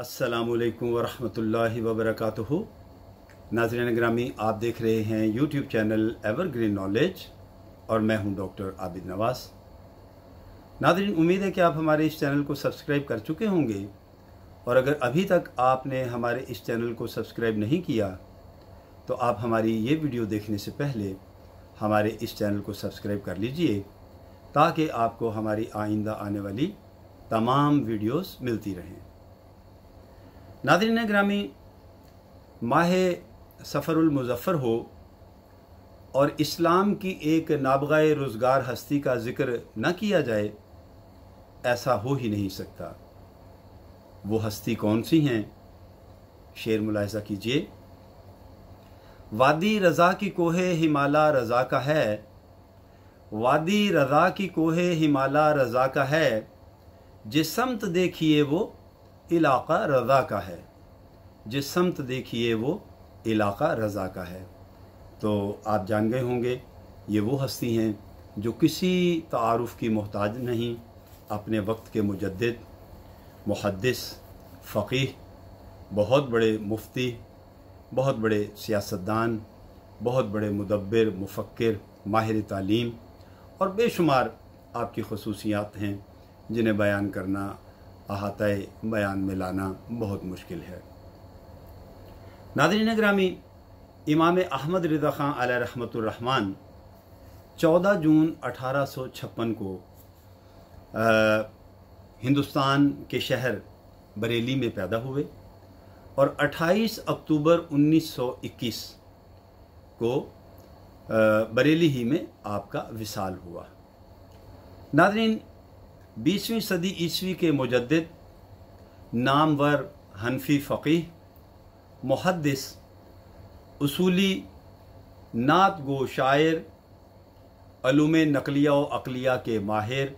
असलकम वरहमल वबरक नाजरन ग्रामी आप देख रहे हैं यूट्यूब चैनल एवरग्रीन नॉलेज और मैं हूं डॉक्टर आबिद नवाज नाजरन उम्मीद है कि आप हमारे इस चैनल को सब्सक्राइब कर चुके होंगे और अगर अभी तक आपने हमारे इस चैनल को सब्सक्राइब नहीं किया तो आप हमारी ये वीडियो देखने से पहले हमारे इस चैनल को सब्सक्राइब कर लीजिए ताकि आपको हमारी आइंदा आने वाली तमाम वीडियोस मिलती रहें नादरीन ग्रामी माह सफ़रमज़फ़र हो और इस्लाम की एक नाबगा रोज़गार हस्ती का ज़िक्र न किया जाए ऐसा हो ही नहीं सकता वो हस्ती कौन सी हैं शेर मुलाहजा कीजिए वादी रज़ा की कोहे हिमाला रज़ा का है वादी रज़ा की कोहे हिमाला रज़ा का है जिस समत देखिए वो इलाका रज़ा का है जिस समत देखिए वो इलाका रज़ा का है तो आप जान गए होंगे ये वो हस्ती हैं जो किसी तारफ़ की मोहताज नहीं अपने वक्त के मुजद मुहदस फ़कीह बहुत बड़े मुफ्ती बहुत बड़े सियासतदान बहुत बड़े मुदबर मुफक्र माहिर तालीम और बेशुमार आपकी खसूसियात हैं जिन्हें बयान करना अहात बयान में लाना बहुत मुश्किल है नादरी नगरामी इमाम अहमद रजा खां आल रहमतुर्रहमान 14 जून 1856 को आ, हिंदुस्तान के शहर बरेली में पैदा हुए और 28 अक्टूबर 1921 को आ, बरेली ही में आपका विसाल हुआ नादरीन बीसवीं सदी ईस्वी के मुजद नामवर हनफी फ़की मुहदस उसूली नात गो शायर अलूम नकलिया व अकलिया के माहिर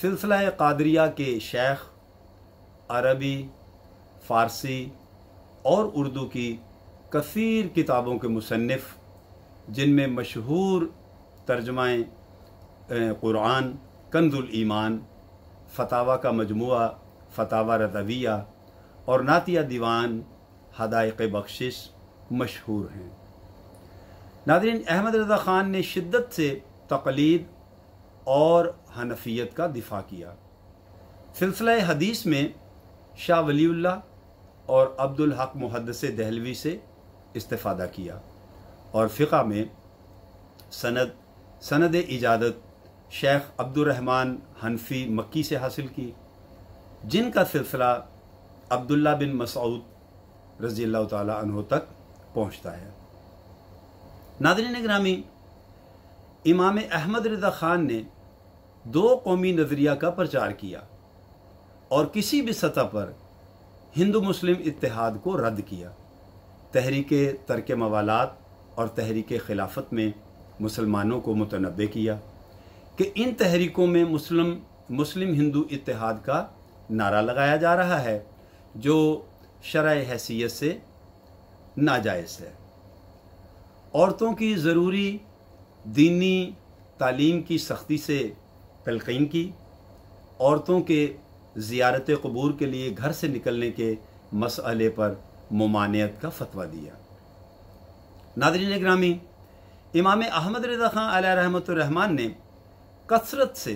सिलसिला कादरिया के शेख अरबी फ़ारसी और उर्दू की कसर किताबों के मुसनफ़ जिनमें मशहूर तर्जमाएँ क़ुरान कंजुल ईमान फतावा का मजमु फतावा रतविया और नातिया दीवान हदायक बख्शिश मशहूर हैं नादरीन अहमद रजा ख़ान ने शिद्दत से तकलीद और हनफियत का दिफा किया सिलसिला हदीस में शाह वलील्ला और अब्दुल हक मुहदस दहलवी से इस्तादा किया और फ़िका में सनद सनद इजादत शेख अब्दुलरहमान हनफी मक्की से हासिल की जिनका सिलसिला अब्दुल्ला बिन मसऊद रजी अल्लाह तक पहुँचता है नादरीन ग्रामी इमाम अहमद रजा ख़ान ने दो कौमी नज़रिया का प्रचार किया और किसी भी सतह पर हिंदू मुस्लिम इतिहाद को रद्द किया तहरीक तरक मवालात और तहरीक खिलाफत में मुसलमानों को मुतनबे किया कि इन तहरीकों में मुस्लिम मुस्लिम हिंदू इतिहाद का नारा लगाया जा रहा है जो शराय हैसियत से नाजायज़ है औरतों की ज़रूरी दीनी तालीम की सख्ती से तलकिन की औरतों के ज़ियारत कबूर के लिए घर से निकलने के मसले पर ममानियत का फतवा दिया नादरी ग्रामी इमाम अहमद रजा खां रहमत रहमान ने कसरत से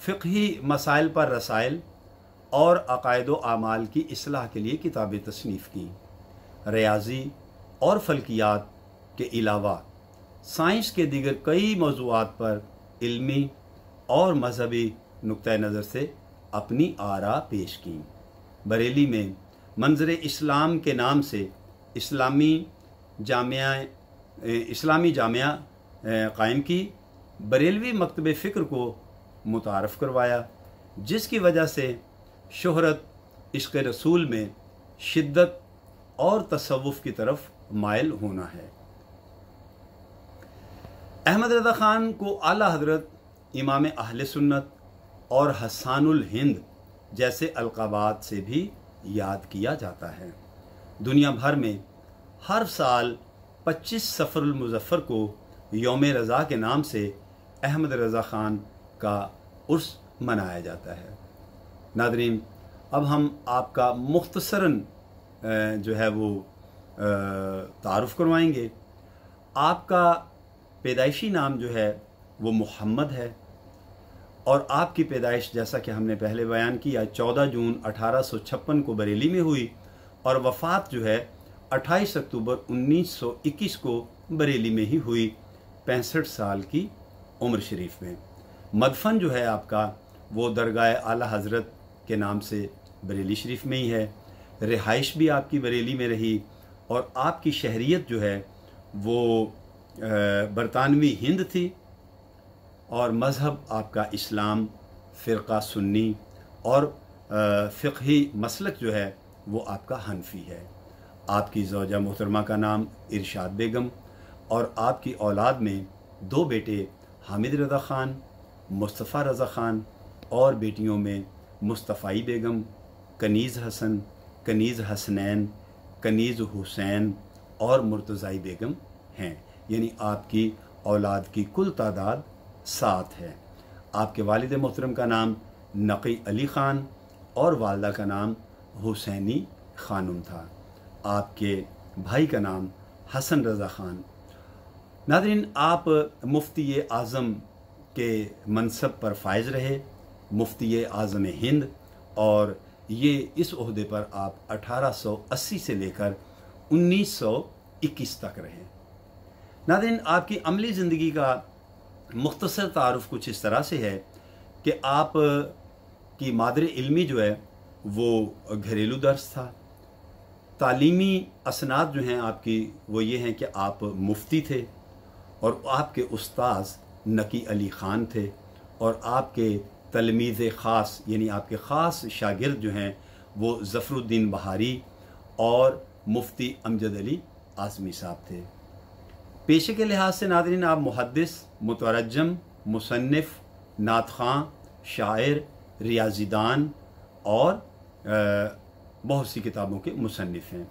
फ़ी मसाइल पर रसाइल और अकायद आमाल की असलाह के लिए किताबें तसनीफ़ की रियाजी और फलकियात के अलावा साइंस के दिगर कई मौजूद पर इलमी और मजहबी नुक़ नज़र से अपनी आरा पेश की बरेली में मंजर इस्लाम के नाम से इस्लामी जामिया इस्लामी जामिया कायम की बरेलवी मकतब फ़िक्र को मुतारफ़ करवाया जिसकी वजह से शहरत इश्क रसूल में शिद्दत और तसवुफ़ की तरफ मायल होना है अहमद रजा ख़ान को आला हजरत इमाम अहल सुन्नत और हसानुल हिंद जैसे अलकाबात से भी याद किया जाता है दुनिया भर में हर साल 25 सफ़रुल मुजफ़र को योम रज़ा के नाम से अहमद रज़ा ख़ान का उर्स मनाया जाता है नादरीन अब हम आपका मुख्तसरा जो है वो तारफ़ करवाएंगे आपका पैदाइशी नाम जो है वो मोहम्मद है और आपकी पैदाइश जैसा कि हमने पहले बयान किया 14 जून 1856 को बरेली में हुई और वफ़ात जो है 28 अक्टूबर 1921 को बरेली में ही हुई पैंसठ साल की उम्र शरीफ में मदफन जो है आपका वो दरगाह आला हज़रत के नाम से बरेली शरीफ में ही है रिहाइश भी आपकी बरेली में रही और आपकी शहरीत जो है वो बरतानवी हिंद थी और मज़हब आपका इस्लाम फ़िरका सुन्नी और फ़िकी मसलक जो है वो आपका हनफी है आपकी जोजा मोहतरमा का नाम इरशाद बेगम और आपकी औलाद में दो बेटे हामिद रज़ा ख़ान मुस्तफ़ा रज़ा ख़ान और बेटियों में मुस्तफ़ाई बेगम कनीज़ हसन कनीज़ हसनैन कनीज़ हुसैन और मुर्तज़ाई बेगम हैं यानी आपकी औलाद की कुल तादाद सात है आपके वालद मोहतरम का नाम नकी अली ख़ान और वालदा का नाम हुसैनी खानुम था आपके भाई का नाम हसन रज़ा ख़ान नादरीन आप मुफ्ती आज़म के मनसब पर फायज़ रहे मुफ्ती आज़म हिंद और ये इस अहदे पर आप 1880 से लेकर 1921 तक रहे नादरीन आपकी अमली ज़िंदगी का मुख्तसर तारफ़ कुछ इस तरह से है कि आप की मादर इल्मी जो है वो घरेलू दर्स था तालीमी असनाद जो हैं आपकी वो ये हैं कि आप मुफ्ती थे और आपके उस्ताद नकी अली ख़ान थे और आपके तलमीज़ ख़ास यानी आपके ख़ास शागिर्द जो हैं वो ज़फ़रुद्दीन बहारी और मुफ्ती अमजद अली आज़मी साहब थे पेशे के लिहाज से नादरीन आप मुहदस मुतरजम मुसनफ़ नात ख़ान शायर रियाजीदान और बहुत सी किताबों के मुसनफ़ हैं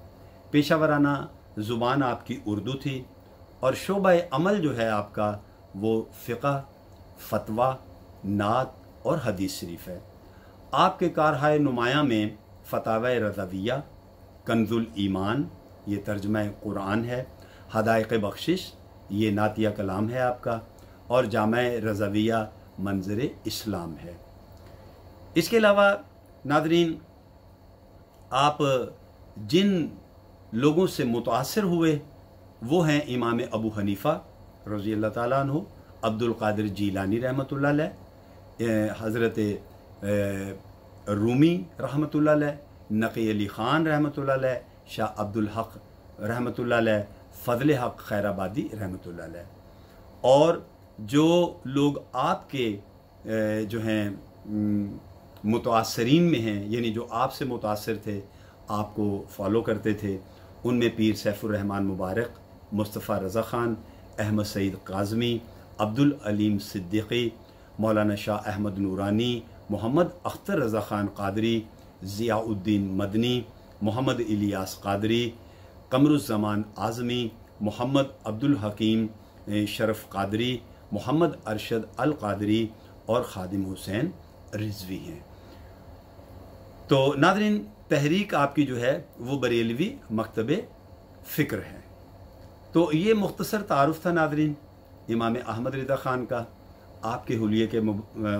पेशा वाराना ज़ुबान आपकी उर्दू थी और शोबा अमल जो है आपका वो फ़िका फतवा नात और हदीस शरीफ है आपके कारहाय नुमाया में फ़ताव रजविया कंजुल ईमान ये तर्जमा कुरान है हदायक बख्शिश ये नातिया कलाम है आपका और जाम रजविया मंजर इस्लाम है इसके अलावा नादरीन आप जिन लोगों से मुतासर हुए वो हैं इमाम अबू हनीफ़ा रज़ी अल्लाह ताली अब्दुल कादिर जीलानी रहमत हज़रत रूमी रहमत नक़ी अली ख़ान रहमत शाह अब्दुल हक रहमत फ़जल हक खैराबादी रहमत और जो लोग आपके जो हैं मुतासरीन में हैं यानी जो आपसे मुतासर थे आपको फॉलो करते थे उनमें पीर सैफुररहमान मुबारक मुस्तफ़ा रज़ा ख़ान अहमद सईद काजमी अब्दुल अलीम सिद्दीकी मौलाना शाह अहमद नूरानी मोहम्मद अख्तर रज़ा ख़ान कादरी ज़ियाउद्दीन मदनी मोहम्मद इलियास कादरी कमरुज़मान आज़मी मोहम्मद अब्दुल हकीम शरफ कादरी मोहम्मद अरशद अल कादरी और ख़ादिम हुसैन रिजवी हैं तो नादरीन तहरीक आपकी जो है वो बरेलवी मकतब फ़िक्र है तो ये मुख्तसर तारफ़ था नादरीन इमाम अहमद रजा ख़ान का आपके हलिया के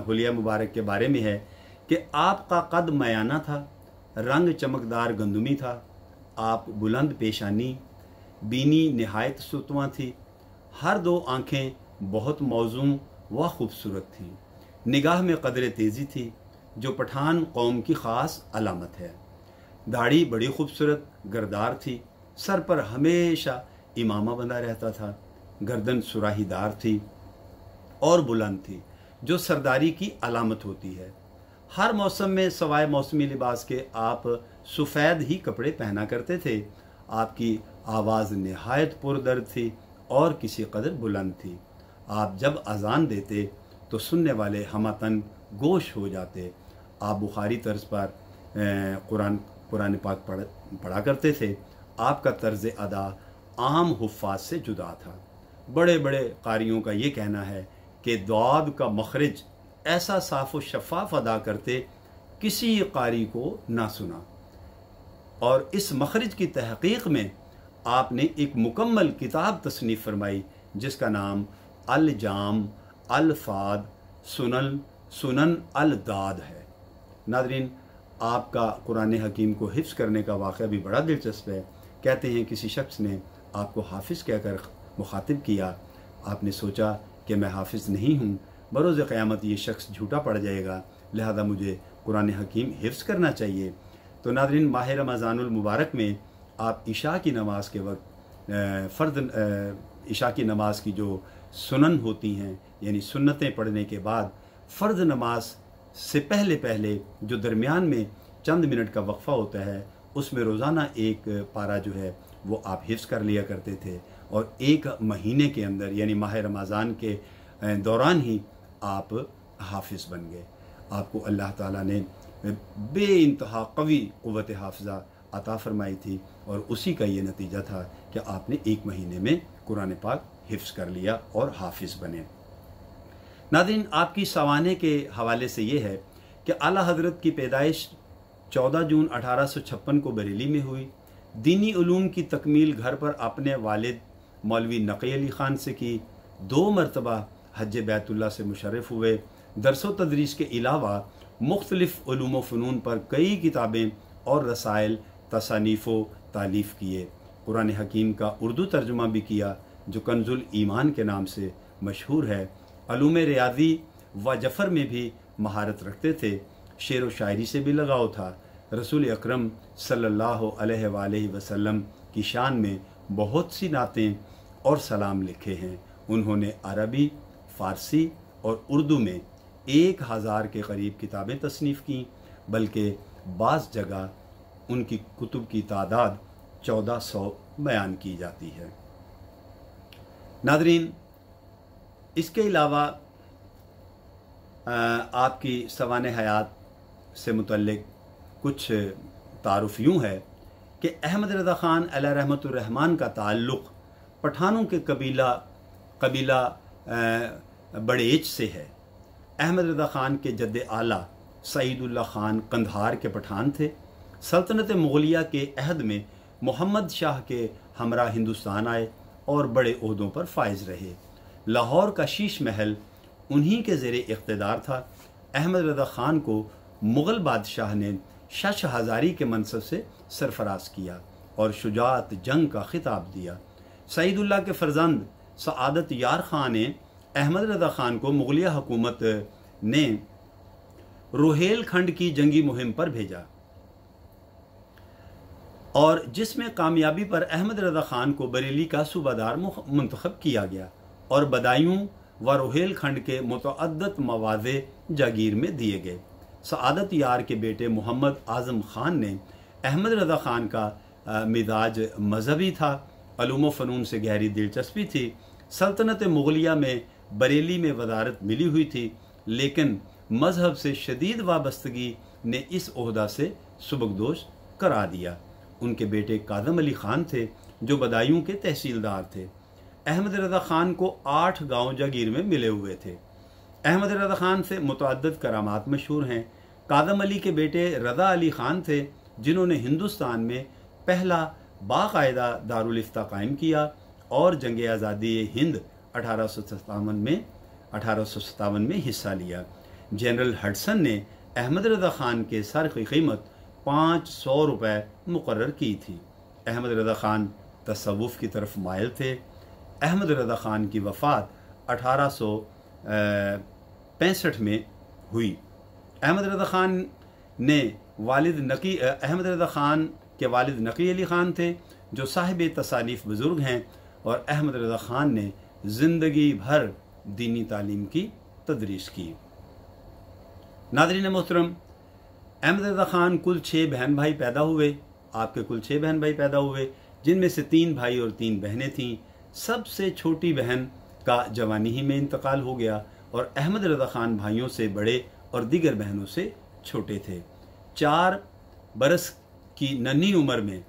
हलिया मुबारक के बारे में है कि आपका कद मयाना था रंग चमकदार गंदमी था आप बुलंद पेशानी बीनी नहायत सुतवा थी हर दो आँखें बहुत मौजूम व खूबसूरत थी निगाह में कदर तेज़ी थी जो पठान कौम की ख़ास अलामत है दाढ़ी बड़ी खूबसूरत गर्दार थी सर पर हमेशा इमामा बना रहता था गर्दन सुराहीदार थी और बुलंद थी जो सरदारी की अलामत होती है हर मौसम में सवाए मौसमी लिबास के आप सफ़ेद ही कपड़े पहना करते थे आपकी आवाज़ नहायत पुरदर्द थी और किसी कदर बुलंद थी आप जब अजान देते तो सुनने वाले हमतन गोश हो जाते आप बुखारी तर्ज पर कुरान कुरान पाक पढ़ पढ़ा करते थे आपका तर्ज अदा आम हफाज से जुदा था बड़े बड़े कारियों का ये कहना है कि दुआब का मखरज ऐसा साफ व शफाफ अदा करते किसी कारी को ना सुना और इस मखरज की तहकीक में आपने एक मुकम्मल किताब तसनीफ़ फरमाई जिसका नाम अलजाम अलफाद सुनन सुनन अलदाद है नादरीन आपका कुरान हकीम को हिफ्स करने का वाक़ भी बड़ा दिलचस्प है कहते हैं किसी शख्स ने आपको हाफिज़ कहकर मुखातिब किया आपने सोचा कि मैं हाफिज़ नहीं हूँ बरोज़ क़्यामत ये शख्स झूठा पड़ जाएगा लिहाजा मुझे कुरान हकीम हिफ्स करना चाहिए तो नादरीन माह रमज़ानमबारक में आप इशा की नमाज के वक्त फ़र्द इशा की नमाज की जो सुनन होती हैं यानी सुन्नतें पढ़ने के बाद फ़र्द नमाज से पहले पहले जो दरमियान में चंद मिनट का वक्फ़ा होता है उसमें रोज़ाना एक पारा जो है वो आप हिफ्स कर लिया करते थे और एक महीने के अंदर यानी माह रमज़ान के दौरान ही आप हाफिज़ बन गए आपको अल्लाह ताला ने बे इंतहा कवी क़वत हाफजा अता फरमाई थी और उसी का ये नतीजा था कि आपने एक महीने में कुरान पाक हिफ्स कर लिया और हाफिज़ बने नादिन आपकी सवाने के हवाले से ये है कि आला हजरत की पैदाइश 14 जून अठारह को बरेली में हुई दीनी ूम की तकमील घर पर अपने वालिद मौलवी नक़ी अली ख़ान से की दो मरतबा हज बैतुल्ला से मुशरफ हुए दरस तदरीस के अलावा मुख्तलफ़लूम फ़नून पर कई किताबें और रसायल तसानीफों तालीफ़ किए कुरान हकीम का उर्दू तर्जुमा भी किया जो कंजुल ईमान के नाम से मशहूर है अलूम रियाजी व जफ़र में भी महारत रखते थे शेर व शायरी से भी लगाव था रसूल अकरम सल्लल्लाहु अलैहि वसल्लम की शान में बहुत सी नातें और सलाम लिखे हैं उन्होंने अरबी फ़ारसी और उर्दू में एक हज़ार के करीब किताबें तसनीफ़ की बल्कि बाज़ जगह उनकी कुतुब की तादाद चौदह सौ बयान की जाती है नादरीन इसके अलावा आपकी सवान हयात से मुतलक कुछ तारफ़ यूँ है कि अहमद रज़ा ख़ान रहमतरहमान का ताल्लुक़ पठानों के कबीला कबीला बड़ेच से है अहमद रज़ा ख़ान के जद आला सईदुल्ला ख़ान कंधार के पठान थे सल्तनत मुगलिया के अहद में मोहम्मद शाह के हमरा हिंदुस्तान आए और बड़े अहदों पर फायज रहे लाहौर का शीश महल उन्हीं के ज़ेर इकतदार था अहमद रज़ा ख़ान को मुग़ल बादशाह ने शश हज़ारी के मनसब से सरफराज किया और शुजात जंग का खिताब दिया सईदुल्ला के फर्जंद सदत यार खां ने अहमद रजा खान को मुगलिया हुकूमत ने खंड की जंगी मुहिम पर भेजा और जिसमें कामयाबी पर अहमद रजा खान को बरेली का सूबादार मंतखब किया गया और बदायूं व रोहेलखंड के मुतद मवाजे जागीर में दिए गए सदत यार के बेटे मोहम्मद आज़म ख़ान ने अहमद रज़ा ख़ान का मिजाज मजहबी था अलूम फ़नून से गहरी दिलचस्पी थी सल्तनत मुगलिया में बरेली में वजारत मिली हुई थी लेकिन मज़हब से शदीद वाबस्तगी ने इस अहदा से सबकदोश करा दिया उनके बेटे कादम अली ख़ान थे जो बदायूं के तहसीलदार थे अहमद रजा ख़ान को आठ गांव जागीर में मिले हुए थे अहमद रजा ख़ान से मुतद करामात मशहूर हैं कादम अली के बेटे रज़ा अली ख़ान थे जिन्होंने हिंदुस्तान में पहला बाकायदा दारुलफ्ता कायम किया और जंग आज़ादी हिंद अठारह में अठारह में हिस्सा लिया जनरल हडसन ने अहमद रज़ा ख़ान के सर की कीमत पाँच सौ रुपये मुकर की थी अहमद रज़ा ख़ान तसवुफ़ की तरफ मायल थे अहमद रज़ा ख़ान की वफ़ात अठारह पैंसठ में हुई अहमद रजा ख़ान ने वालिद नकी अहमद रजा ख़ान के वालिद नकी अली ख़ान थे जो साहिब तसानीफ़ बुज़ुर्ग हैं और अहमद रजा ख़ान ने ज़िंदगी भर दीनी तालीम की तदरीस की नादरीन मोहतरम अहमद रजा ख़ान कुल छः बहन भाई पैदा हुए आपके कुल छः बहन भाई पैदा हुए जिनमें से तीन भाई और तीन बहनें थीं सबसे छोटी बहन का जवानी ही में इंतकाल हो गया और अहमद रजा ख़ान भाइयों से बड़े और दीगर बहनों से छोटे थे चार बरस की नन्ही उम्र में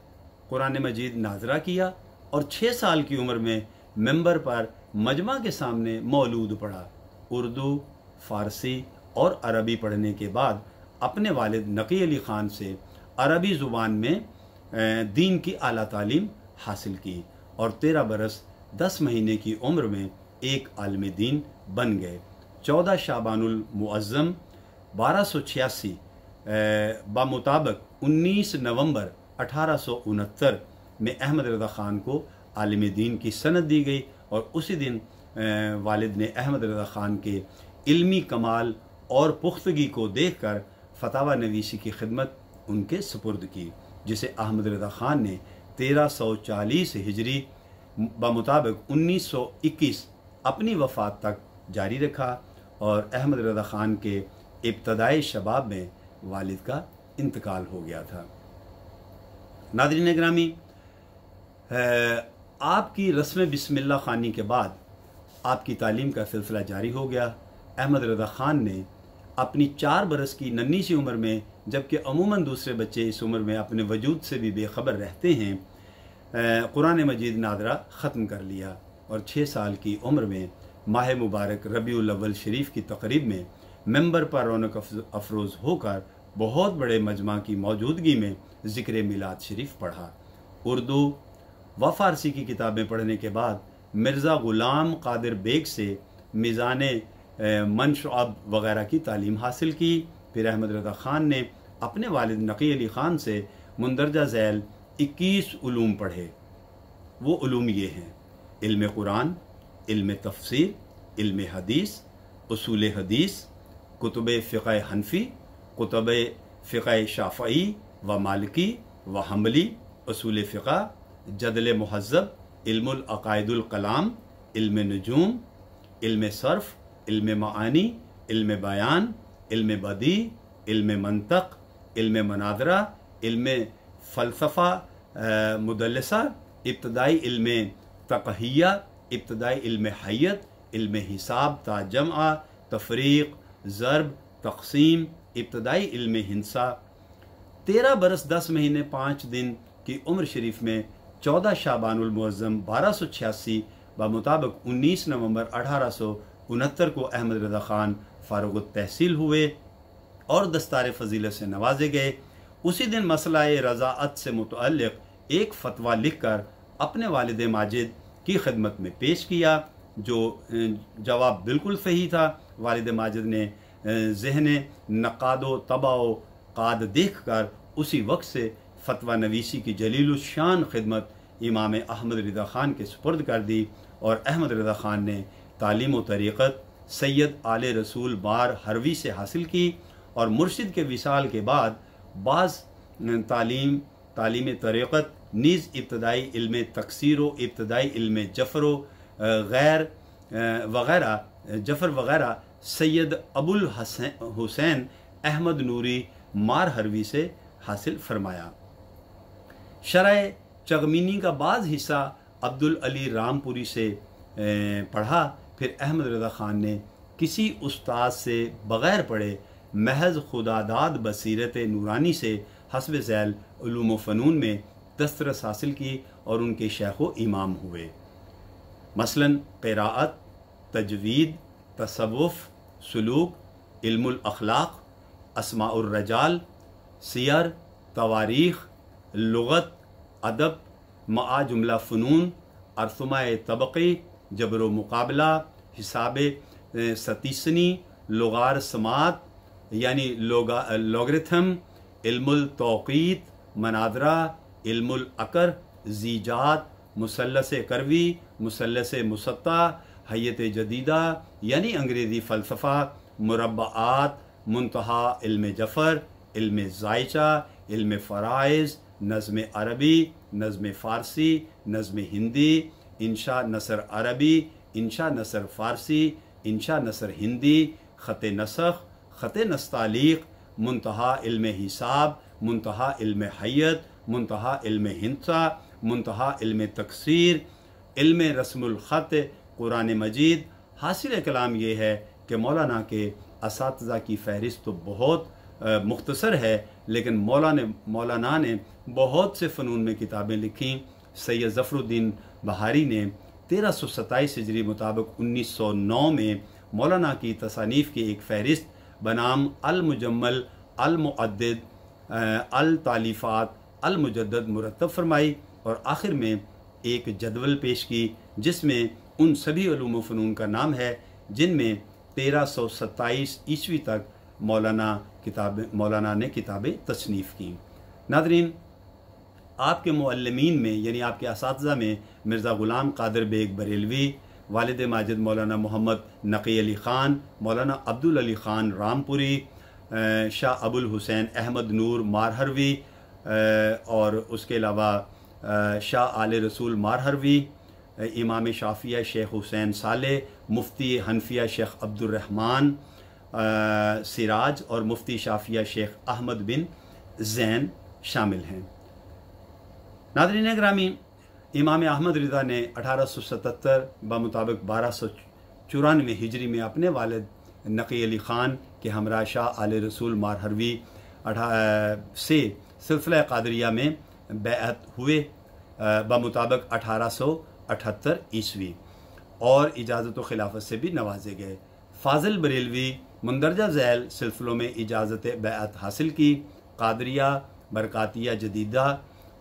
कुरान मजीद नाजरा किया और छः साल की उम्र में मेंबर पर मजमा के सामने मौलूद पढ़ा उर्दू फारसी और अरबी पढ़ने के बाद अपने वालिद नकी अली ख़ान से अरबी ज़ुबान में दीन की अली तालीम हासिल की और तेरह बरस दस महीने की उम्र में एक आलम दीन बन गए चौदह शाबानुल मुअज़्ज़म बारह सौ छियासी बामुताबक उन्नीस नवंबर अठारह में अहमद रजा ख़ान को आलम दीन की सनत दी गई और उसी दिन वालिद ने अहमद रजा ख़ान के इल्मी कमाल और पुख्तगी को देख कर फतावा नवीसी की खिदमत उनके सुपुर्द की जिसे अहमद रजा ख़ान ने तेरह सौ चालीस हिजरी बमुताबिक उन्नीस सौ इक्कीस अपनी वफात तक जारी रखा और अहमद रजा ख़ान के इब्तदाई शबाब में वालिद का इंतकाल हो गया था नादरीन ग्रामी आपकी रस्म बिस्मिल्ला खानी के बाद आपकी तालीम का सिलसिला जारी हो गया अहमद रजा ख़ान ने अपनी चार बरस की नन्ही सी उम्र में जबकि अमूमन दूसरे बच्चे इस उम्र में अपने वजूद से भी बेखबर रहते हैं कुरान मजीद नादरा ख़त्म कर लिया और छः साल की उम्र में माह मुबारक रबी अव्वल शरीफ की तकरीब में मेंबर पर रौनक अफरोज़ होकर बहुत बड़े मजमा की मौजूदगी में ज़िक्र मिलाद शरीफ पढ़ा उर्दू व फारसी की किताबें पढ़ने के बाद मिर्ज़ा ग़ुलाम कादिर बेग से मिज़ान मनशब वगैरह की तालीम हासिल की फिर अहमद रजा ख़ान ने अपने वालिद नकी अली ख़ान से मंदरजा झैल इक्कीस ूम पढ़े वो ूम ये हैं इल्म कुरान इल्म तफसर इल्म हदीस उसूल हदीस كتب فقه حنفي كتب فقه شافعي ومالكي وحملي أصول فقه جدل مهذب علم العقائد الكلام علم نجوم علم صرف علم معانی علم بیان علم بدی علم منطق علم مناظرہ علم فلسفہ مدلسہ ابتدائی علم تقہیہ ابتدائی علم حیت علم حساب تا جمعہ تفریق ज़रब तकसीम इब्तदाई इल्म हिंसा तेरह बरस दस महीने पाँच दिन की उम्र शरीफ में चौदह शाहबानमज़म बारह सौ छियासी मुताबक उन्नीस नवम्बर अठारह सौ उनहत्तर को अहमद रजा ख़ान फारूक तहसील हुए और दस्तार फजीलत से नवाजे गए उसी दिन मसला रज़ात से मुतल एक फतवा लिख कर अपने वालद माजिद की खदमत में पेश किया जो जवाब बिल्कुल सही था वालद माजिद ने जहन नक़ाद तबाओ काद देख कर उसी वक्त से फतवा नवीसी की जलीलुशान खिदमत इमाम अहमद रजा ख़ान के सुपर्द कर दी और अहमद रजा ख़ान ने तालीम व तरीक़त सैयद आल रसूल बार हरवी से हासिल की और मुर्शिद के विशाल के बाद बाज़ तालीम तालीम तरीक़त नीज़ इब्तदाई इल्म तकसीर व इब्तदाई इल्म जफर व गैर वगैरह जफ़र वगैरह सैयद अबुल हुसैन अहमद नूरी मार हरवी से हासिल फरमाया शरय चगमीनी का बाज़ हिस्सा अब्दुल अली रामपुरी से पढ़ा फिर अहमद रजा ख़ान ने किसी उस्ताद से बग़ैर पढ़े महज खुदादाद बसीरत नूरानी से हसब झैल फ़नून में दस्तरस हासिल की और उनके शेख इमाम हुए مثلا قراءة تجويد تصوف سلوك علم الأخلاق أسماء الرجال سير تواريخ لغة أدب معا جملہ فنون ارثمہ طبقی جبر و مقابلہ حساب آه، ستیسنی لغار سماعت یعنی لوگرتھم علم التوقیت مناظرہ علم العقر زیجات مثلث کروی मुसलस मुसत्ता हैत जदीदा यानी अंग्रेज़ी फ़लसफ़ा मुरबात मुंतहा इल्म जफ़र इल्म जायचा इल्म फ़राइज़ नज़म अरबी नज़म फ़ारसी नज़म हिंदी इंशा नसर अरबी इंशा नसर फ़ारसी इंशा नसर हिंदी ख़त नसख ख़त नस्तालीक मुंतहा इल्म हिसाब मुंतहा इल्म हैत मुंतहा इल्म हिंसा मुंतहा इल्म तकसीर इल्म ख़त कुरान मजीद हासिल कलाम ये है कि मौलाना के इस की फहरिस्त तो बहुत मुख्तसर है लेकिन मौलाना मौलाना ने बहुत से फ़नून में किताबें लिखीं सैयद ज़फ़रुद्दीन बहारी ने तेरह सौ सताईस हिजरी मुताबिक उन्नीस सौ नौ में मौलाना की तसानीफ़ की एक फहरिस्त बनाम अलमुजम्मल अलमुद अलतालीफ़ात अलमुजद मुरतब फरमाई और आखिर में एक जदवल पेश की जिसमें उन सभी ूम फ़नून का नाम है जिनमें तेरह सौ सत्ताईस ईस्वी तक मौलाना किताब मौलाना ने किताबें तसनीफ़ की नादरीन आपके मलमिन में यानी आपके इस में मिर्ज़ा ग़ुलाम कादर बेग बरेलवी वालद माजिद मौलाना मोहम्मद नकी अली ख़ान मौलाना अब्दुल अली ख़ान रामपुरी शाह अबुल हुसैन अहमद नूर मारहरवी और उसके अलावा शाह आल रसूल मारहरवी इमाम शाफिया शेख हुसैन साले मुफ्ती हनफिया शेख अब्दुलरहमान सिराज और मुफ्ती शाफिया शेख अहमद बिन जैन शामिल हैं नादरीन ग्रामी इमाम अहमद रजा ने 1877 बमुताबिक बारह सौ चौरानवे हिजरी में अपने वालद नकी अली ख़ान के हमरा शाह आल रसूल मारहरवी से सिलसिला कादरिया में बैत हुए मुताबक अठारह सौ अठहत्तर ईस्वी और इजाज़त खिलाफत से भी नवाजे गए फाजिल बरेलवी मंदरजा झैल सिलसिलों में इजाज़त बैत हासिल की कादरिया बरक़ातिया जदीदा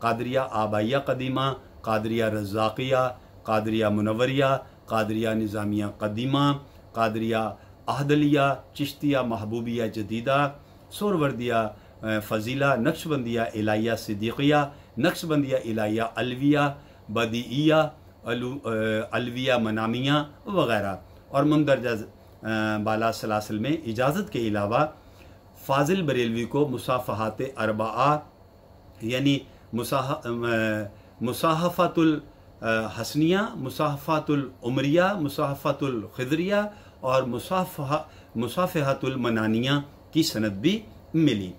कादरिया आबाइया कदीमा कादरिया रजाकिया कादरिया मुनवरिया कादरिया निज़ामिया कदीमा कादरिया अहदलिया चिश्तिया महबूबिया जदीदा सोरवर्दिया फ़जीला नक्शबंदिया एलाया सिद्दीकिया नक्शबंदिया एलाया अलविया बदिया अलविया मनामिया वगैरह और मंदरजा बाला सलासल में इजाज़त के अलावा फाजिल बरेलवी को मुसाफ़ात अरबा यानी मुसाहफ़ातुल हसनिया मुसाफ़ातुल उमरिया मुसाफ़ातुल खिदरिया और मुसाफ़ा मुसाफहतुल मनानिया की सनद भी मिली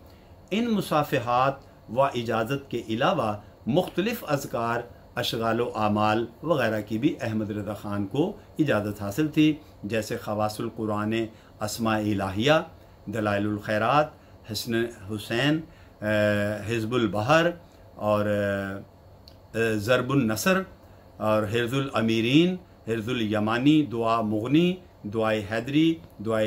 इन मुसाफहात व इजाज़त के अलावा मुख्तलिफ़ अजकार अशगाल आमाल वगैरह की भी अहमद रजा ख़ान को इजाज़त हासिल थी जैसे खवासुल्कुरान असमा इलाहिया दलाइलखैरात हसन हुसैन हिजबुलबहर और ज़रबुलनसर और हिरजुल अमीरीन यमानी दुआ मुगनी दुआ हैदरी दुआ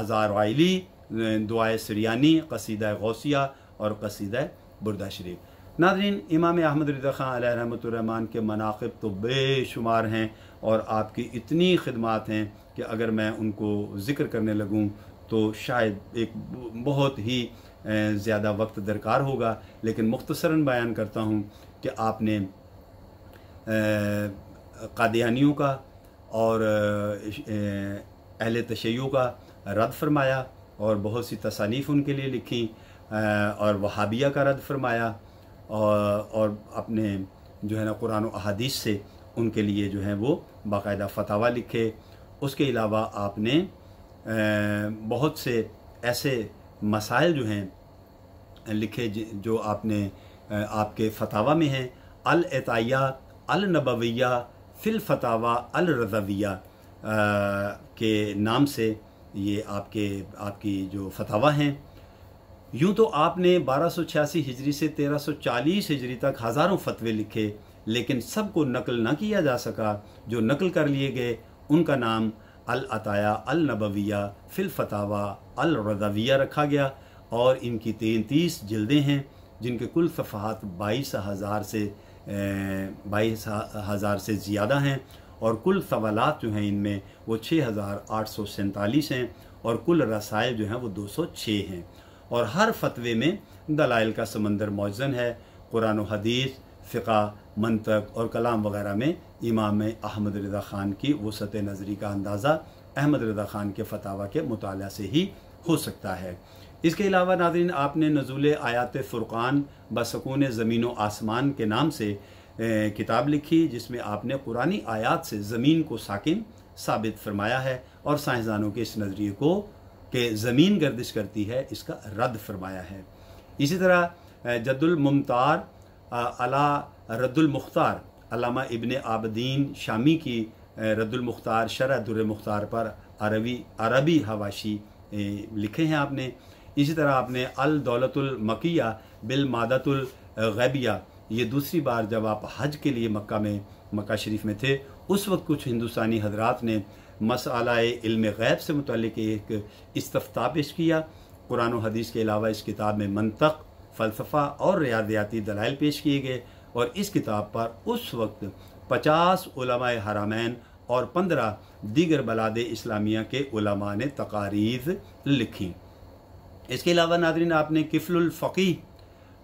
आज़ार आइली दुआ सरियानी कसीद गौसिया और कसीद बुरदा शरीफ नादरीन इमाम अहमद रजा खान रहमतरमान के मनाकब तो बेशुमार हैं और आपकी इतनी खदमात हैं कि अगर मैं उनको ज़िक्र करने लगूँ तो शायद एक बहुत ही ज़्यादा वक्त दरकार होगा लेकिन मुख्तसरा बयान करता हूँ कि आपने कादियानियों का और अहल तशैयों का रद्द फरमाया और बहुत सी तसानीफ़ उनके लिए लिखी और वहाबिया का रद्द फरमाया और और अपने जो है ना कुरान अहादीस से उनके लिए जो है वो बाकायदा फतावा लिखे उसके अलावा आपने बहुत से ऐसे मसाइल जो हैं लिखे जो आपने आपके फतावा में हैं अल अताया अल नबविया फ़िल फतावा अल रजविया के नाम से ये आपके आपकी जो फतवा हैं यूँ तो आपने 1286 हिजरी से 1340 हिजरी तक हज़ारों फतवे लिखे लेकिन सबको नकल ना किया जा सका जो नकल कर लिए गए उनका नाम अल अताया अल नबविया फिल फतावा अल रदविया रखा गया और इनकी तैंतीस जल्दें हैं जिनके कुल सफ़ात बाईस हज़ार से बाईस हज़ार से ज़्यादा हैं और कुल सवालत जो हैं इनमें वो छः हज़ार आठ सौ सैंतालीस हैं और कुल रसायल जो हैं वो दो सौ छः हैं और हर फतवे में दलाइल का समंदर मौजन है कुरान हदीस फ़िका मंतक और कलाम वगैरह में इमाम अहमद रज़ा ख़ान की वसत नज़री का अंदाज़ा अहमद रज़ा ख़ान के फतावा के मुताल से ही हो सकता है इसके अलावा नाजरन आपने नजूल आयात फ़ुरक़ान बसकून ज़मीन व आसमान के नाम से किताब लिखी जिसमें आपने कुरानी आयात से ज़मीन को साकिन साबित फरमाया है और साइंसदानों के इस नज़रिए को कि ज़मीन गर्दिश करती है इसका रद्द फरमाया है इसी तरह जदुलमतार अला रद्दुलमुख्तार अलामा इबन आबदीन शामी की रद्दुलमुख्तार शरा दुरमुख्तार पर अरबी अरबी हवाशी लिखे हैं आपने इसी तरह आपने अल दौलतुल मकिया बिल मादतुल गैबिया ये दूसरी बार जब आप हज के लिए मक्का में मक्का शरीफ में थे उस वक्त कुछ हिंदुस्तानी हजरात ने मसाला इल्म गैब से मतलब एक इस्तफ़ा पेश किया कुरान हदीस के अलावा इस किताब में मनतक फ़लसफ़ा और रियाजियाती दलाइल पेश किए गए और इस किताब पर उस वक्त पचास हरामैन और पंद्रह दीगर बलाद इस्लामिया के उलमा ने तकारीज लिखी इसके अलावा नादरीन आपने किफलफ़ी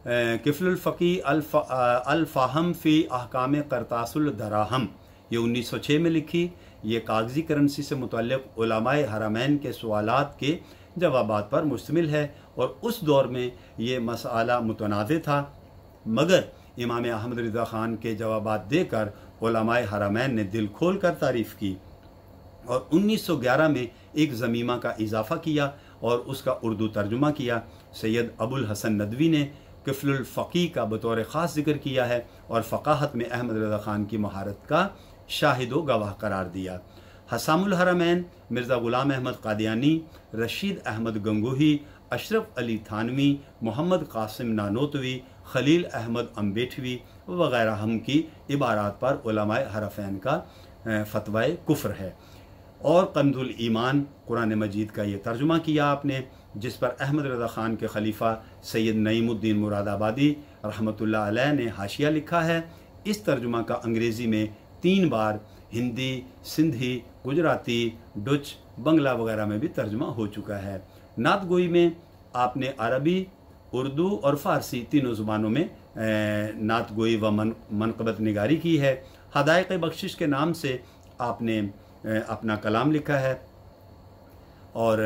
किफ़लफ़ी अलफ़ाहम फ़ी अहकाम करतासुलदराहम ये 1906 में लिखी ये कागजी करंसी से मुतलमाय हरामैन के सवालत के जवाब पर मुश्तमिल है और उस दौर में ये मसाला मुतनाज़ था मगर इमाम अहमद रज़ा ख़ान के जवाब देकर हरामैन ने दिल खोल कर तारीफ़ की और 1911 में एक ज़मीमा का इजाफ़ा किया और उसका उर्दू तर्जुमा किया सैयद अबुल हसन नदवी ने किफलफ़ी का बतौर ख़ास जिक्र किया है और फ़काहत में अहमद रज़ा ख़ान की महारत का शाहिद व गवाह करार दिया हसामुल हरमैन मिर्ज़ा ग़ुलाम अहमद कादियानी रशीद अहमद गंगोही अशरफ अली थानवी मोहम्मद कासिम नानोतवी खलील अहमद अम्बेठवी वगैरह हम की इबारात पर हरफैन का फतवा कुफ्र है और कंदुल ईमान कुरान मजीद का ये तर्जुमा किया आपने जिस पर अहमद रज़ा ख़ान के खलीफा सैयद नईमुद्दीन मुरादाबादी रहमत ने हाशिया लिखा है इस तर्जुमा का अंग्रेज़ी में तीन बार हिंदी सिंधी गुजराती डुच बंगला वगैरह में भी तर्जमा हो चुका है नात गोई में आपने अरबी उर्दू और फ़ारसी तीनों ज़ुबानों में नात गोई व मन मनकबत निगारी की है हदायक बख्शिश के नाम से आपने अपना कलाम लिखा है और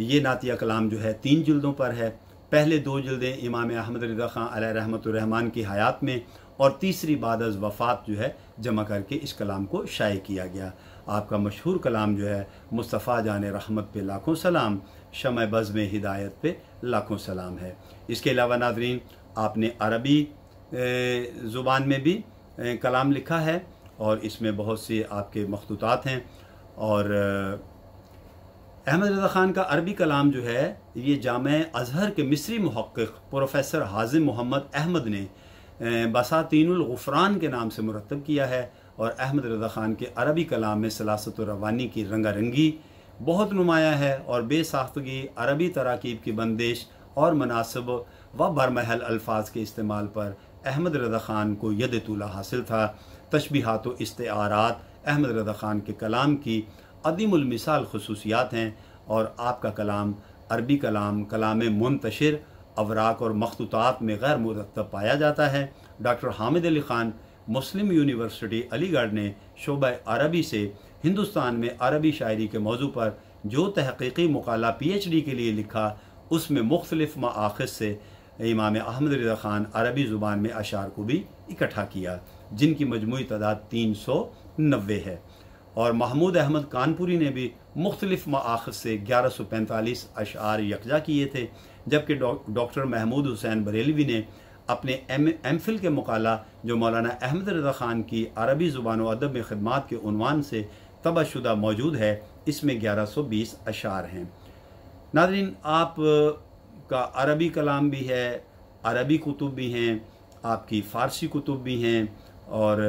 ये नातिया कलाम जो है तीन जुल्दों पर है पहले दो जल्दें इमाम अहमद रजा ख़ान रहमतुररहमान की हयात में और तीसरी बाद अज वफ़ात जो है जमा करके इस कलाम को शाये किया गया आपका मशहूर कलाम जो है मुस्तफ़ा जान रहमत पे लाखों सलाम शम बज़ में हिदायत पे लाखों सलाम है इसके अलावा नाजरीन आपने अरबी ज़ुबान में भी कलाम लिखा है और इसमें बहुत से आपके मखतूत हैं और अहमद रजा ख़ान का अरबी कलाम जो है ये जाम अजहर के मिस्री महक् प्रोफेसर हाजिम मोहम्मद अहमद ने बसातीनगफ़रान के नाम से मुरतब किया है और अहमद रजा ख़ान के अरबी कलाम में सलासत रवानी की रंगारंगी बहुत नुमाया है और बेसाख्तगी अरबी तराकीब की बंदिश और मुनासब व बरमहल अल्फाज के इस्तेमाल पर अहमद रजा ख़ान को यद तूला हासिल था तशबीहात व इस्तारात अहमद रजा ख़ान के कलाम की अदीमिसाल खसूसियात हैं और आपका कलाम अरबी कलाम कलाम मुंतशर अवराक और मखतूत में गैर मरतब पाया जाता है doctor Hamid Ali Khan Muslim university Aligarh ने शोब अरबी से हिंदुस्तान में अरबी शायरी के मौजू पर जो तहकीकी मकाल पी एच डी के लिए लिखा उसमें मुख्तलिफ माखज़ से इमाम अहमद रजा ख़ान अरबी ज़ुबान में अशार को भी इकट्ठा किया जिनकी मजमू तादाद तीन सौ नबे है और महमूद अहमद कानपुरी ने भी मुख्तलिफ मआखज से ग्यारह सौ पैंतालीस अशार यकजा किए थे जबकि डॉक्टर महमूद हुसैन बरेलवी ने अपने एम एम फिल के मकाला जो मौलाना अहमद रजा ख़ान की अरबी ज़ुबान अदब में ख़दमात के उनवान से तबाशुदा मौजूद है इसमें ग्यारह सौ बीस अशार हैं नादरीन आप का अरबी कलाम भी है अरबी कुतुब भी हैं आपकी फ़ारसी कुतुब भी हैं और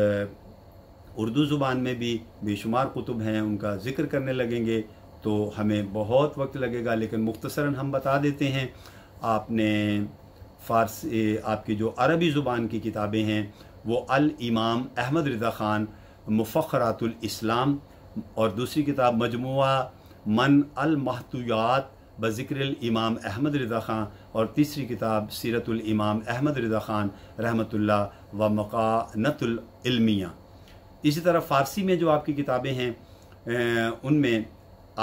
उर्दू ज़ुबान में भी बेशुमार कुतुब हैं उनका ज़िक्र करने लगेंगे तो हमें बहुत वक्त लगेगा लेकिन मुख्तसरा हम बता देते हैं आपने फ़ारसी आपकी जो अरबी ज़ुबान की किताबें हैं वो अल इमाम अहमद रज़ा ख़ान मुफ़रातुल इस्लाम और दूसरी किताब मजमू मन अल महतुयात बज़िक्र इमाम अहमद रज़ा ख़ान और तीसरी किताब सीरतुल इमाम अहमद रज़ा ख़ान रहमतुल्ला व मकानतुलमिया इसी तरह फ़ारसी में जो आपकी किताबें हैं उनमें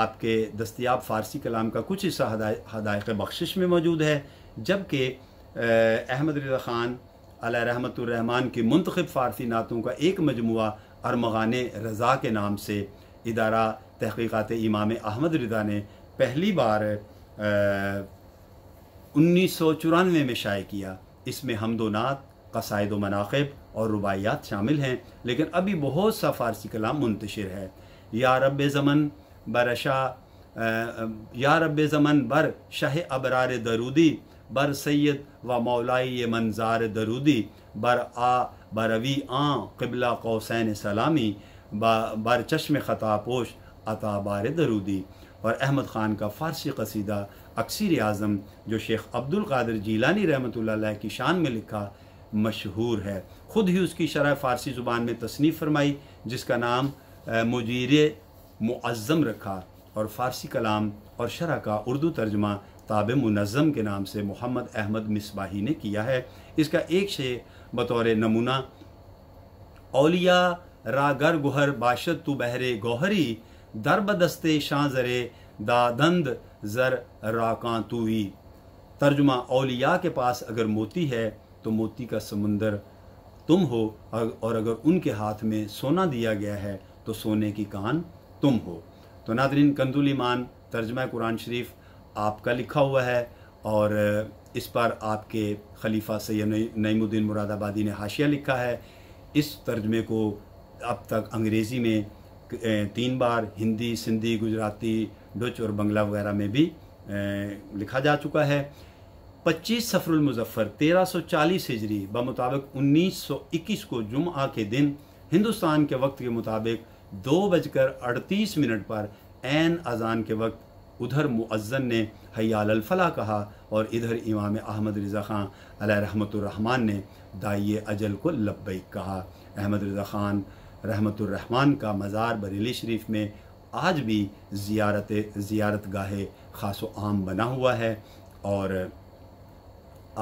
आपके दस्तियाब फ़ारसी कलाम का कुछ हिस्सा हदायक बख्शिश में मौजूद है जबकि अहमद रजा ख़ान रहमतरहमान की मंतखब फ़ारसी नातों का एक मजमू अरमगान रज़ा के नाम से इदारा तहकीक़ात इमाम अहमद रजा ने पहली बार उन्नीस सौ चौरानवे में शाये किया इसमें हमदो नात कसायद मनाकब और रुबायात शामिल हैं लेकिन अभी बहुत सा फ़ारसी कलाम मुंतशिर है या रब ज़मन शाह या रब ज़मन बर शाह अबरार दरूदी बर सैद व मौलाई मंजार दरूदी बर आ बरवी आ कबला कौसैन सलामी बर चश्म पोश अता बार दरूदी और अहमद ख़ान का फ़ारसी कसीदा अक्सर आज़म जो शेख अब्दुल कादिर जीलानी रहमत की शान में लिखा मशहूर है ख़ुद ही उसकी शरह फ़ारसी ज़ुबान में तसनीफ़ फरमाई जिसका नाम मुजीर मुज़म रखा और फ़ारसी कलाम और शरह का उर्दू तर्जमा ताब मुनज़म के नाम से मोहम्मद अहमद मिसबाही ने किया है इसका एक शे बतौर नमूना अलिया रागर गुहर बाशत तो बहरे गौहरी दरब दस्ते शाह ज़रे दादंद ज़र राकां तुई तर्जुमा अलिया के पास अगर मोती है तो मोती का समुंदर तुम हो और अगर उनके हाथ में सोना दिया गया है तो सोने की कान तुम हो तो नादरीन कंदुल ईमान तर्जमा कुरान शरीफ आपका लिखा हुआ है और इस पर आपके खलीफा सैद नईमुद्दीन मुरादाबादी ने हाशिया लिखा है इस तर्जमे को अब तक अंग्रेज़ी में तीन बार हिंदी सिंधी गुजराती डुच और बंगला वगैरह में भी लिखा जा चुका है पच्चीस सफरुल मुजफ्फर तेरह सौ चालीस हिजरी बमुताबिक उन्नीस सौ इक्कीस को जुम्आ के दिन हिंदुस्तान के वक्त के मुताबिक दो बजकर अड़तीस मिनट पर एन अजान के वक्त उधर मुअज़न ने हयाल फला कहा और इधर इमाम अहमद रज़ा ख़ान रहमतुर्रहमान ने दाइए अजल को लब्बैक कहा अहमद रज़ा ख़ान रहमतुर्रहमान का मज़ार बरेली शरीफ में आज भी ज़ियारत ज़ियारत गाहे ख़ास आम बना हुआ है और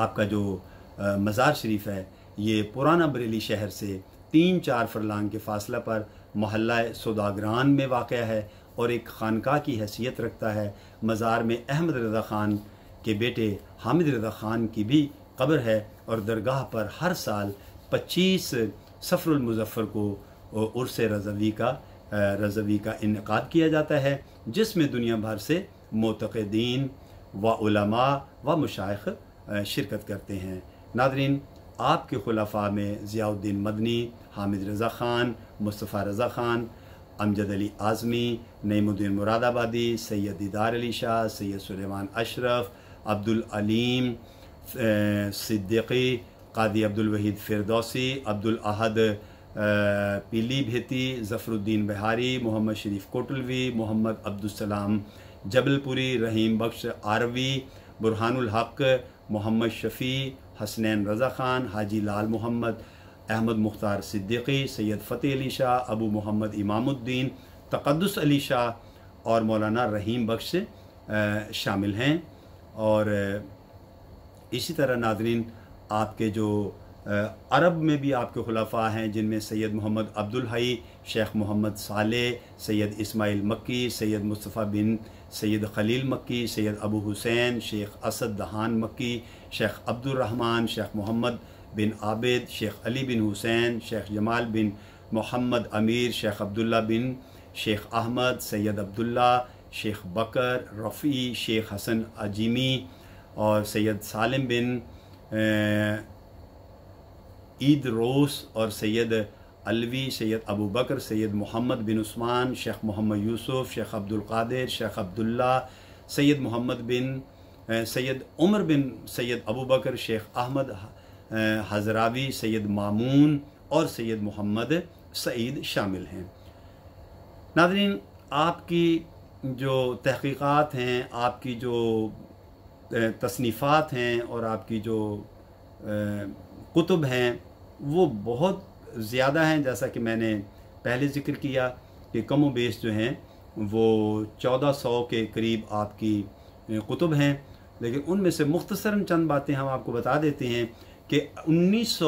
आपका जो मज़ार शरीफ है ये पुराना बरेली शहर से तीन चार फरलांग के फासला पर महल्ला सौदागरान में वाक़ है और एक खानका की हैसियत रखता है मज़ार में अहमद रज़ा ख़ान के बेटे हामिद रज़ा ख़ान की भी कब्र है और दरगाह पर हर साल पच्चीस सफ़रमज़फ़र को उर्स रजवी का रजवी का इनका किया जाता है जिसमें दुनिया भर से मोतदीन व व मशाइ शिरकत करते हैं नादरीन आपके खुलाफा में ज़ियाउद्दीन मदनी हामिद रज़ा ख़ान मुस्तफ़ा रज़ा ख़ान अमजद अली आज़मी नईमुद्दीन मुरादाबादी सैयद दीदार अली शाह सैयद सुलेमान अशरफ अब्दुल अलीम सिद्दीकी कादी अब्दुल वहीद फिरदौसी अब्दुल अहद पीली भेती ज़फ़रुद्दीन बिहारी मोहम्मद शरीफ कोटलवी मोहम्मद अब्दुलसलाम जबलपुरी रहीम बख्श आरवी बुरहानुल हक मोहम्मद शफ़ी हसनैन रज़ा ख़ान हाजी लाल मोहम्मद अहमद मुख्तार सिद्दीकी सैयद फ़तेह अली शाह अबू मोहम्मद इमामुद्दीन तकदस अली शाह और मौलाना रहीम बख्श शामिल हैं और इसी तरह नाजरीन आपके जो अरब में भी आपके खलफा हैं जिनमें सैयद मोहम्मद अब्दुल हई शेख मोहम्मद साले सैयद इस्माइल मक्की सैयद मुस्तफ़ा बिन सैद खलील मक्की सैयद अबू हुसैन शेख असद दहान मक्की शेख अब्दुलरहमान शेख मोहम्मद बिन आबिद शेख अली बिन हुसैन शेख जमाल बिन मोहम्मद अमीर शेख अब्दुल्ला बिन शेख अहमद सैयद अब्दुल्ला शेख बकर रफ़ी शेख हसन अजीमी और सैयद सालिम बिन ईद रोस और सैयद अलवी सैयद अबू बकर सैयद मोहम्मद बिन उस्मान शेख मोहम्मद यूसुफ शेख अब्दुल्कादिर शेख अब्दुल्ला सैयद मोहम्मद बिन सैयद उमर बिन सैयद अबू बकर शेख अहमद हजरावी सैयद मामून और सैयद मोहम्मद सईद शामिल हैं नाजरीन आपकी जो तहकीक़ात हैं आपकी जो तसनीफ़ात हैं और आपकी जो कुतुब हैं वो बहुत ज़्यादा हैं जैसा कि मैंने पहले जिक्र किया कि कम बेश जो हैं वो चौदह सौ के करीब आपकी कुतुब हैं लेकिन उनमें से मुख्तसरन चंद बातें हम आपको बता देते हैं कि उन्नीस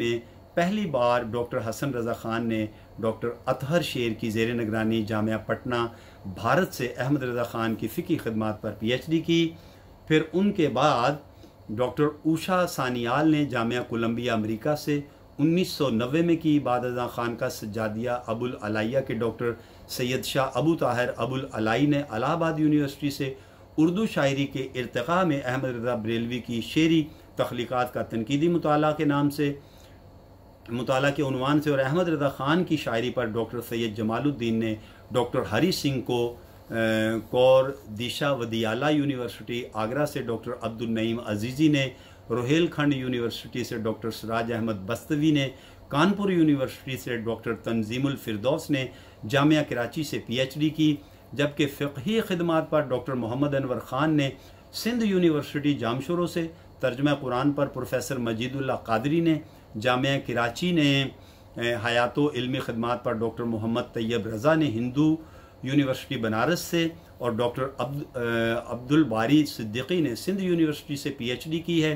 में पहली बार डॉक्टर हसन रज़ा ख़ान ने डॉक्टर अतहर शेर की जेर निगरानी जामिया पटना भारत से अहमद रज़ा ख़ान की फ़िकी खदमात पर पीएचडी की फिर उनके बाद डॉक्टर ऊषा सानियाल ने जामिया कोलंबिया अमेरिका से 1990 में की बाद अजा खान का सज्जादिया अबुल अलाइया के डॉक्टर सैयद शाह अबू ताहिर अबुल अलाई ने अलाहाबाद यूनिवर्सिटी से उर्दू शायरी के इरतका में अहमद रजा बरेलवी की शेरी तख्लीक़ात का तनकीदी मताल के नाम से मताल के अनवान से और अहमद रजा ख़ान की शायरी पर डॉक्टर सैयद जमालुद्दीन ने डॉक्टर हरी सिंह को कौर दिशा वदियाला यूनिवर्सिटी आगरा से डॉक्टर अब्दुल नईम अजीज़ी ने रोहेलखंड यूनिवर्सिटी से डॉक्टर सराज अहमद बस्तवी ने कानपुर यूनिवर्सिटी से डॉक्टर तंजीमुल फिरदौस ने जामिया कराची से पीएचडी की जबकि फ़िकही खदमात पर डॉक्टर मोहम्मद अनवर ख़ान ने सिंध यूनिवर्सिटी जामशोरों से तर्जमा कुरान पर प्रोफेसर मजीदुल्ला कादरी ने जामिया कराची ने हयात इल्मी खदमात पर डॉक्टर मोहम्मद तैयब रज़ा ने हिंदू यूनिवर्सिटी बनारस से और डॉक्टर अब्द, अब्दुल बारी सिद्दीकी ने सिंध यूनिवर्सिटी से पीएचडी की है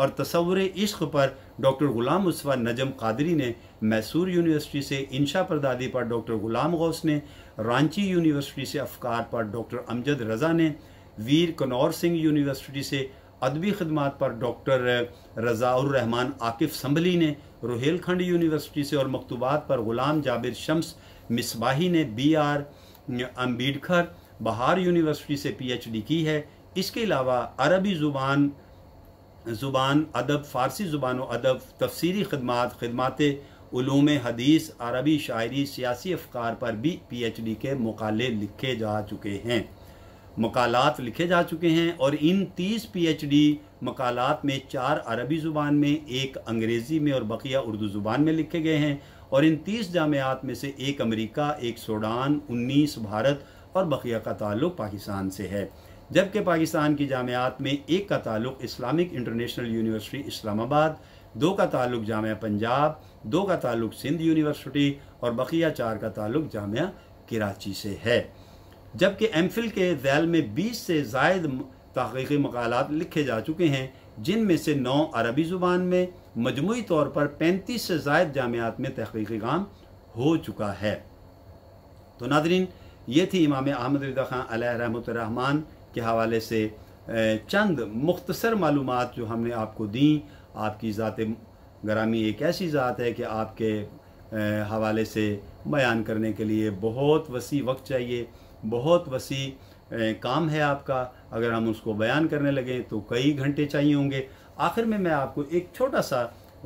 और तस्वर इश्क पर डॉक्टर ग़ुलाम उस्वा नजम कादरी ने मैसूर यूनिवर्सिटी से इंशा परदादी पर डॉक्टर ग़ुलाम गौस ने रांची यूनिवर्सिटी से अफकार पर डॉक्टर अमजद रज़ा ने वीर कनौर सिंह यूनिवर्सिटी से अदबी खदमात पर डॉक्टर रज़ाउरहमान आकिफ संभली ने रोहेलखंड यूनिवर्सिटी से और मकतूबात पर ग़ुलाम जाबिर शम्स मिसबाही ने बी आर अम्बेडकर बहार यूनिवर्सिटी से डी की है इसके अलावा अरबी ज़ुबान ज़ुबान अदब फ़ारसी ज़ुबान अदब तफसीरी खदमात खदमात ूम हदीस अरबी शायरी सियासी अफकार पर भी पी एच डी के मकाले लिखे जा चुके हैं मकालत लिखे जा चुके हैं और इन तीस पी एच डी मकालत में चार अरबी ज़ुबान में एक अंग्रेज़ी में और बकिया उर्दू ज़ुबान में लिखे गए हैं और इन तीस जामियात में से एक अमरीका एक सूडान उन्नीस भारत और बकिया का ताल्लुक पाकिस्तान से है जबकि पाकिस्तान की जामियात में एक का ताल्लुक इस्लामिक इंटरनेशनल यूनिवर्सिटी इस्लामाबाद दो का ताल्लुक जामिया पंजाब दो का ताल्लुक सिंध यूनिवर्सिटी और बकिया चार का ताल्लुक जामिया कराची से है जबकि एम फिल के जैल में बीस से जायद तहकी मकालत लिखे जा चुके हैं जिनमें से नौ अरबी ज़ुबान में मजमू तौर पर पैंतीस से जायद जामियात में तहकी काम हो चुका है तो नादरीन ये थी इमाम अहमद रिदा खान रहमान के हवाले से चंद मुख्तसर मालूम जो हमने आपको दी आपकी ज़ात ग्रामी एक ऐसी ज़ात है कि आपके हवाले से बयान करने के लिए बहुत वसी वक्त चाहिए बहुत वसी काम है आपका अगर हम उसको बयान करने लगें तो कई घंटे चाहिए होंगे आखिर में मैं आपको एक छोटा सा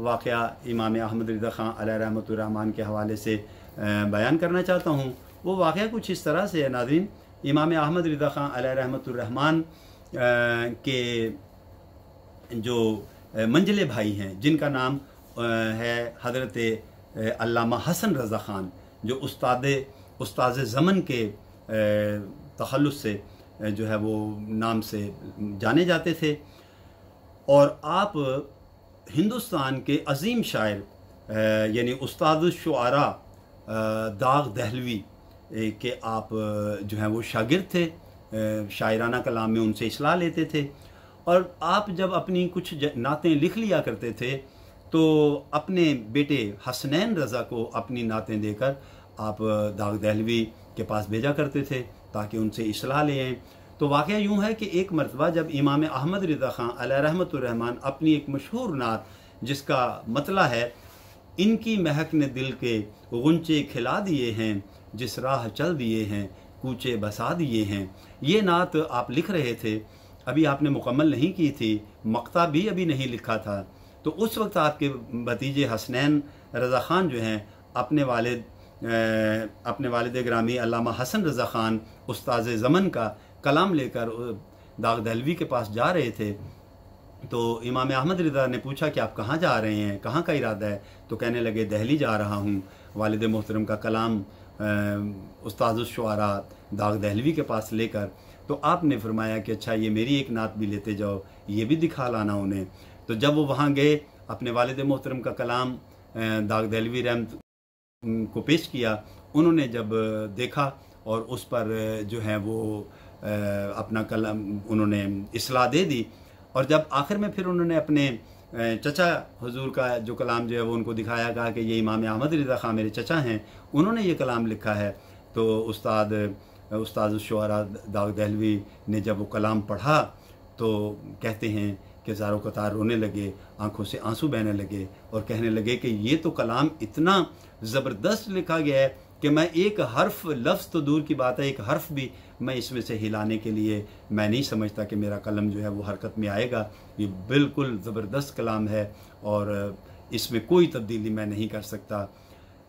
वाक़ इमाम अहमद रजा ख़ान रहमत के हवाले से बयान करना चाहता हूँ वो वाक़ कुछ इस तरह से है नादिन इमाम अहमद रजा खान रहमतुर्रहमान के जो मंजिले भाई हैं जिनका नाम है हजरत अल्लामा हसन रज़ा ख़ान जो उस्ताद उस्ताद ज़मन के तखलस से जो है वो नाम से जाने जाते थे और आप हिंदुस्तान के अजीम शायर यानी उस्ताद शुरा दाग दहलवी कि आप जो हैं वो शागिर थे शायराना कलाम में उनसे असलाह लेते थे और आप जब अपनी कुछ नातें लिख लिया करते थे तो अपने बेटे हसनैन रज़ा को अपनी नातें देकर आप दाग दहलवी के पास भेजा करते थे ताकि उनसे असलाह ले तो वाक़ यूँ है कि एक मरतबा जब इमाम अहमद रज़ा ख़ान रहमतरहमान अपनी एक मशहूर नात जिसका मतला है इनकी महक ने दिल के गुंचे खिला दिए हैं जिस राह चल दिए हैं कूचे बसा दिए हैं ये नात आप लिख रहे थे अभी आपने मुकम्मल नहीं की थी मकता भी अभी नहीं लिखा था तो उस वक्त आपके भतीजे हसनैन रज़ा ख़ान जो हैं अपने वालद अपने वालद ग्रामी अलामा हसन रज़ा ख़ान उस्ताज ज़मन का कलाम लेकर दाग दहलवी के पास जा रहे थे तो इमाम अहमद रजा ने पूछा कि आप कहाँ जा रहे हैं कहाँ का इरादा है तो कहने लगे दहली जा रहा हूँ वालद मोहतरम का कलाम शुरा दाग दहलवी के पास लेकर तो आपने फरमाया कि अच्छा ये मेरी एक नात भी लेते जाओ ये भी दिखा लाना उन्हें तो जब वो वहाँ गए अपने वालद मोहतरम का कलाम दाग दहलवी रहमत को पेश किया उन्होंने जब देखा और उस पर जो है वो अपना कलम उन्होंने असलाह दे दी और जब आखिर में फिर उन्होंने अपने चचा हजूर का जो कलाम जो है वो उनको दिखाया कहा कि ये इमाम अहमद रजा खां मेरे चचा हैं उन्होंने ये कलाम लिखा है तो उस्ताद उस्ताद शुरा दाग दहलवी ने जब वो कलाम पढ़ा तो कहते हैं कि ज़ारो कतार रोने लगे आंखों से आंसू बहने लगे और कहने लगे कि ये तो कलाम इतना ज़बरदस्त लिखा गया है कि मैं एक हर्फ लफ्ज़ तो दूर की बात है एक हर्फ भी मैं इसमें से हिलाने के लिए मैं नहीं समझता कि मेरा कलम जो है वो हरकत में आएगा ये बिल्कुल ज़बरदस्त कलाम है और इसमें कोई तब्दीली मैं नहीं कर सकता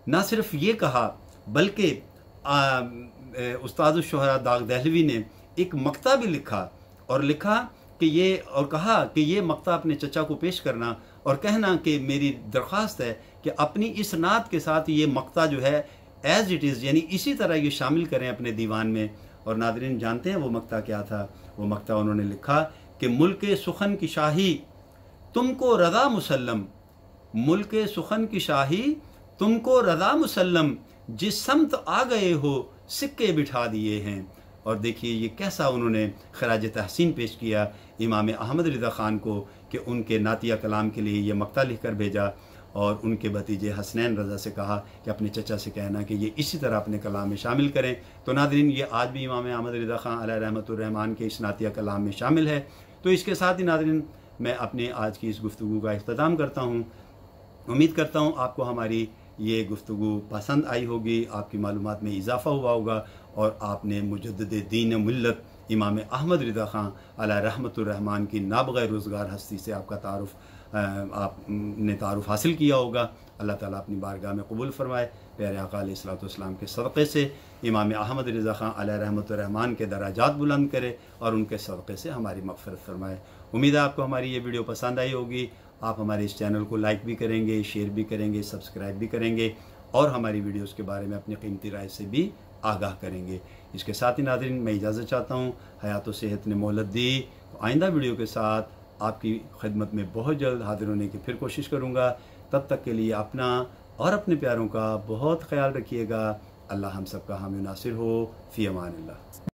ना सिर्फ ये कहा बल्कि उस्ताद शहरा दाग दहलवी ने एक मकता भी लिखा और लिखा कि ये और कहा कि ये मकता अपने चचा को पेश करना और कहना कि मेरी दरख्वास्त है कि अपनी इस नात के साथ ये मकता जो है एज़ इट इज़ यानी इसी तरह ये शामिल करें अपने दीवान में और नादरीन जानते हैं वो मकता क्या था वो मकता उन्होंने लिखा कि मुल्क सुखन की शाही तुमको रजा मुसलम मुल्क सुखन की शाही तुमको रजा मुसलम जिस समत तो आ गए हो सिक्के बिठा दिए हैं और देखिए ये कैसा उन्होंने खराज तहसीन पेश किया इमाम अहमद रज़ा ख़ान को कि उनके नातिया कलाम के लिए ये मकता लिख कर भेजा और उनके भतीजे हसनैन रज़ा से कहा कि अपने चचा से कहना कि ये इसी तरह अपने कलाम में शामिल करें तो नादरीन ये आज भी इमाम अहमद रज़ा ख़ान रहमतरहमान के इस नातिया कलाम में शामिल है तो इसके साथ ही नादरीन मैं अपने आज की इस गुफ्तु का अख्ताम करता हूँ उम्मीद करता हूँ आपको हमारी ये गुफ्तु पसंद आई होगी आपकी मालूम में इजाफ़ा हुआ होगा और आपने मुजद दीन मिलत इमाम अहमद रदा ख़ान रहमतरहमान की नाबग़ रोज़गार हस्ती से आपका तारफ़ आपने तारफ़ हासिल किया होगा अल्लाह ताला अपनी बारगाह में कबूल फरमाए प्यारे आका के सदक़े से इमाम अहमद रज़ा ख़ान रहमत रहमान के दराजात बुलंद करे और उनके सदक़े से हमारी मफ़रत फरमाए उम्मीद है आपको हमारी ये वीडियो पसंद आई होगी आप हमारे इस चैनल को लाइक भी करेंगे शेयर भी करेंगे सब्सक्राइब भी करेंगे और हमारी वीडियोस के बारे में अपनी कीमती राय से भी आगाह करेंगे इसके साथ ही नादरीन मैं इजाज़त चाहता हूँ हयात सेहत ने मोहलत दी तो आइंदा वीडियो के साथ आपकी खिदमत में बहुत जल्द हाजिर होने की फिर कोशिश करूँगा तब तक के लिए अपना और अपने प्यारों का बहुत ख्याल रखिएगा अल्लाह हम सब का हामी नासिर हो फ़ी अमान